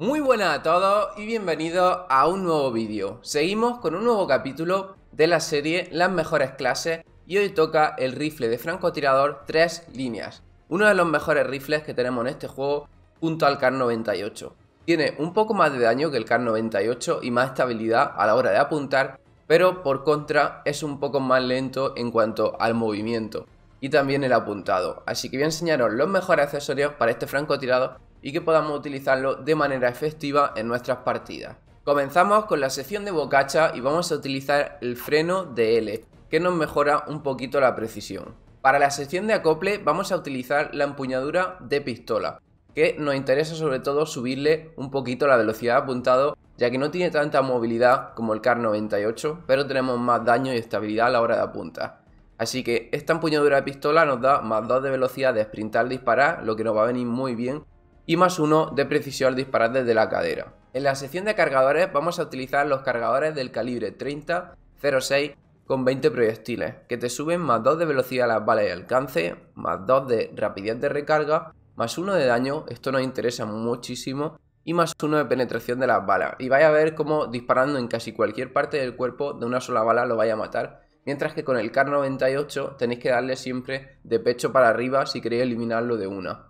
Muy buenas a todos y bienvenidos a un nuevo vídeo. Seguimos con un nuevo capítulo de la serie Las mejores clases y hoy toca el rifle de francotirador 3 líneas, uno de los mejores rifles que tenemos en este juego junto al Car 98. Tiene un poco más de daño que el Car 98 y más estabilidad a la hora de apuntar, pero por contra es un poco más lento en cuanto al movimiento y también el apuntado. Así que voy a enseñaros los mejores accesorios para este francotirador y que podamos utilizarlo de manera efectiva en nuestras partidas. Comenzamos con la sección de bocacha y vamos a utilizar el freno de L, que nos mejora un poquito la precisión. Para la sección de acople vamos a utilizar la empuñadura de pistola, que nos interesa sobre todo subirle un poquito la velocidad de apuntado, ya que no tiene tanta movilidad como el CAR 98, pero tenemos más daño y estabilidad a la hora de apuntar. Así que esta empuñadura de pistola nos da más 2 de velocidad de sprintar disparar, lo que nos va a venir muy bien y más uno de precisión al disparar desde la cadera. En la sección de cargadores vamos a utilizar los cargadores del calibre 30, 06 con 20 proyectiles, que te suben más 2 de velocidad a las balas de alcance, más 2 de rapidez de recarga, más uno de daño, esto nos interesa muchísimo, y más uno de penetración de las balas. Y vais a ver cómo disparando en casi cualquier parte del cuerpo de una sola bala lo vaya a matar, mientras que con el CAR 98 tenéis que darle siempre de pecho para arriba si queréis eliminarlo de una.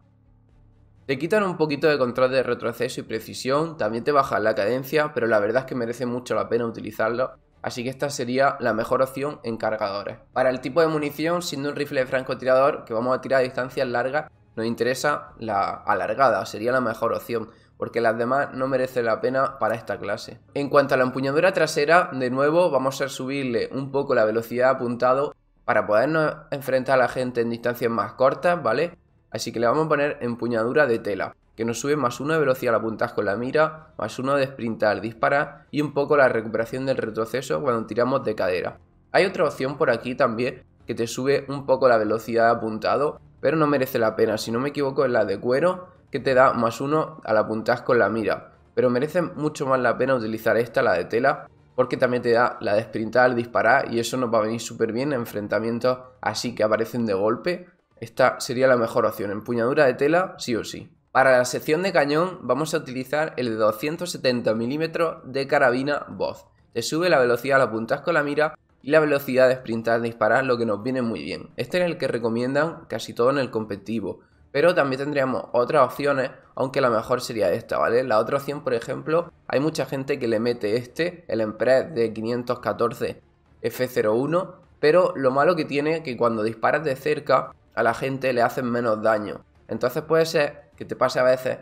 Te quitan un poquito de control de retroceso y precisión, también te bajan la cadencia, pero la verdad es que merece mucho la pena utilizarlo así que esta sería la mejor opción en cargadores. Para el tipo de munición, siendo un rifle de francotirador que vamos a tirar a distancias largas, nos interesa la alargada, sería la mejor opción, porque las demás no merecen la pena para esta clase. En cuanto a la empuñadura trasera, de nuevo vamos a subirle un poco la velocidad apuntado para podernos enfrentar a la gente en distancias más cortas, ¿vale? Así que le vamos a poner empuñadura de tela, que nos sube más 1 de velocidad al apuntar con la mira, más uno de al disparar y un poco la recuperación del retroceso cuando tiramos de cadera. Hay otra opción por aquí también que te sube un poco la velocidad de apuntado, pero no merece la pena, si no me equivoco es la de cuero, que te da más 1 al apuntar con la mira. Pero merece mucho más la pena utilizar esta, la de tela, porque también te da la de al disparar y eso nos va a venir súper bien en enfrentamientos así que aparecen de golpe esta sería la mejor opción, empuñadura de tela sí o sí. Para la sección de cañón vamos a utilizar el de 270 mm de carabina voz Te sube la velocidad la apuntar con la mira y la velocidad de sprintar disparar, lo que nos viene muy bien. Este es el que recomiendan casi todo en el competitivo, pero también tendríamos otras opciones, aunque la mejor sería esta, ¿vale? La otra opción, por ejemplo, hay mucha gente que le mete este, el Empress de 514 F01, pero lo malo que tiene es que cuando disparas de cerca a la gente le hacen menos daño. Entonces puede ser que te pase a veces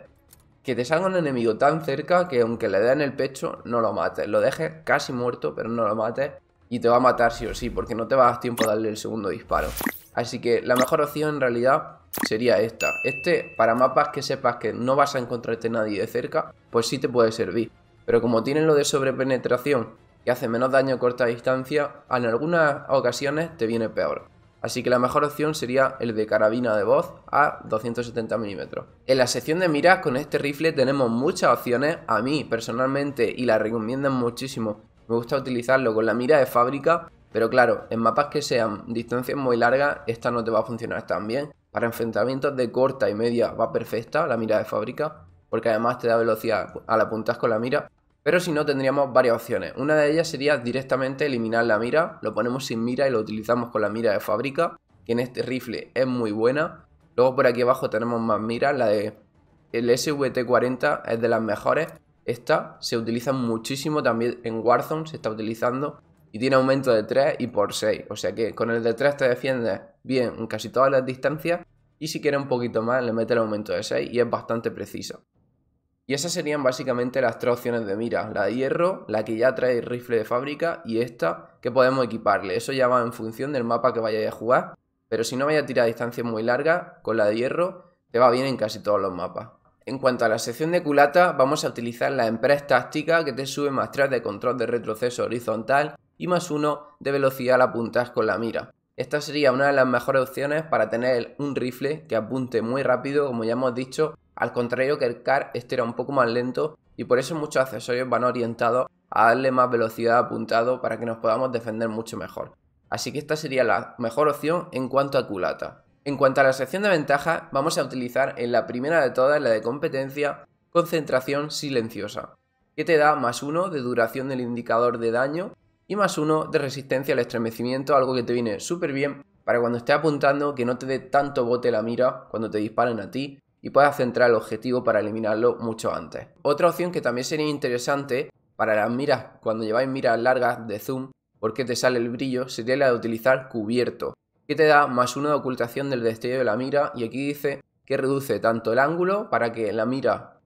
que te salga un enemigo tan cerca que aunque le en el pecho, no lo mates. Lo dejes casi muerto, pero no lo mates. Y te va a matar sí o sí, porque no te va a dar tiempo a darle el segundo disparo. Así que la mejor opción en realidad sería esta. Este, para mapas que sepas que no vas a encontrarte nadie de cerca, pues sí te puede servir. Pero como tienen lo de sobrepenetración, que hace menos daño a corta distancia, en algunas ocasiones te viene peor así que la mejor opción sería el de carabina de voz a 270 mm. En la sección de miras con este rifle tenemos muchas opciones, a mí personalmente y la recomiendo muchísimo. Me gusta utilizarlo con la mira de fábrica, pero claro, en mapas que sean distancias muy largas, esta no te va a funcionar tan bien. Para enfrentamientos de corta y media va perfecta la mira de fábrica, porque además te da velocidad a la puntas con la mira, pero si no, tendríamos varias opciones. Una de ellas sería directamente eliminar la mira. Lo ponemos sin mira y lo utilizamos con la mira de fábrica, que en este rifle es muy buena. Luego por aquí abajo tenemos más miras. La de el SVT-40 es de las mejores. Esta se utiliza muchísimo también en Warzone, se está utilizando. Y tiene aumento de 3 y por 6. O sea que con el de 3 te defiendes bien en casi todas las distancias. Y si quieres un poquito más, le mete el aumento de 6 y es bastante precisa. Y esas serían básicamente las tres opciones de mira, la de hierro, la que ya trae el rifle de fábrica y esta que podemos equiparle. Eso ya va en función del mapa que vayáis a jugar, pero si no vayas a tirar distancias muy largas, con la de hierro te va bien en casi todos los mapas. En cuanto a la sección de culata, vamos a utilizar la empresa táctica que te sube más 3 de control de retroceso horizontal y más uno de velocidad al apuntar con la mira. Esta sería una de las mejores opciones para tener un rifle que apunte muy rápido, como ya hemos dicho, al contrario que el car, este era un poco más lento y por eso muchos accesorios van orientados a darle más velocidad apuntado para que nos podamos defender mucho mejor. Así que esta sería la mejor opción en cuanto a culata. En cuanto a la sección de ventajas, vamos a utilizar en la primera de todas, la de competencia, concentración silenciosa, que te da más uno de duración del indicador de daño y más uno de resistencia al estremecimiento, algo que te viene súper bien para cuando esté apuntando que no te dé tanto bote la mira cuando te disparen a ti y puedas centrar el objetivo para eliminarlo mucho antes. Otra opción que también sería interesante para las miras, cuando lleváis miras largas de zoom, porque te sale el brillo, sería la de utilizar cubierto, que te da más una de ocultación del destello de la mira y aquí dice que reduce tanto el ángulo para que la mira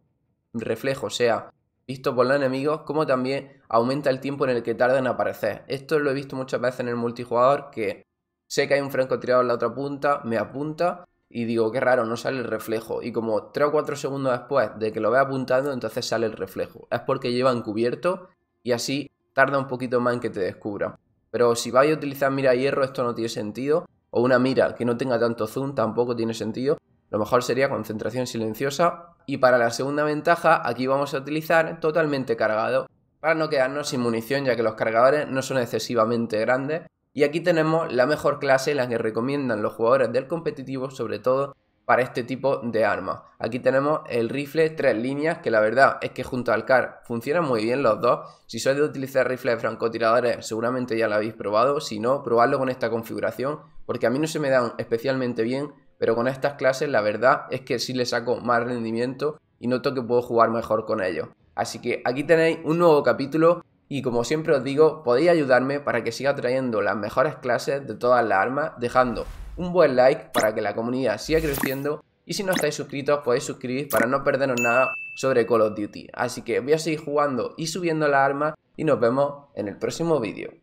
reflejo sea visto por los enemigos, como también aumenta el tiempo en el que tarda en aparecer. Esto lo he visto muchas veces en el multijugador, que sé que hay un francotirador en la otra punta, me apunta y digo, qué raro, no sale el reflejo. Y como 3 o 4 segundos después de que lo vea apuntando, entonces sale el reflejo. Es porque lleva encubierto y así tarda un poquito más en que te descubra. Pero si vais a utilizar mira hierro, esto no tiene sentido. O una mira que no tenga tanto zoom tampoco tiene sentido. Lo mejor sería concentración silenciosa. Y para la segunda ventaja, aquí vamos a utilizar totalmente cargado para no quedarnos sin munición, ya que los cargadores no son excesivamente grandes y aquí tenemos la mejor clase, la que recomiendan los jugadores del competitivo, sobre todo para este tipo de armas. Aquí tenemos el rifle tres líneas, que la verdad es que junto al CAR funcionan muy bien los dos. Si sois de utilizar rifles francotiradores, seguramente ya lo habéis probado. Si no, probadlo con esta configuración, porque a mí no se me dan especialmente bien, pero con estas clases la verdad es que sí le saco más rendimiento y noto que puedo jugar mejor con ellos. Así que aquí tenéis un nuevo capítulo y como siempre os digo, podéis ayudarme para que siga trayendo las mejores clases de todas las armas, dejando un buen like para que la comunidad siga creciendo. Y si no estáis suscritos, podéis suscribir para no perderos nada sobre Call of Duty. Así que voy a seguir jugando y subiendo las armas y nos vemos en el próximo vídeo.